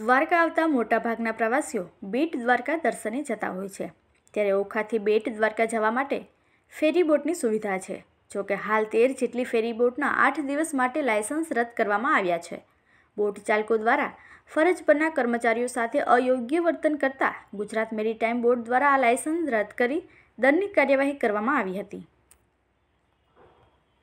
દ્વારકા આવતા મોટાભાગના પ્રવાસીઓ બેટ દ્વારકા દર્શને જતા હોય છે ત્યારે ઓખાથી બેટ દ્વારકા જવા માટે ફેરી બોટની સુવિધા છે જો કે હાલ તેર જેટલી ફેરી બોટના આઠ દિવસ માટે લાયસન્સ રદ કરવામાં આવ્યા છે બોટ ચાલકો દ્વારા ફરજ પરના કર્મચારીઓ સાથે અયોગ્ય વર્તન કરતા ગુજરાત મેરીટાઈમ બોર્ડ દ્વારા આ લાયસન્સ રદ કરી દંડની કાર્યવાહી કરવામાં આવી હતી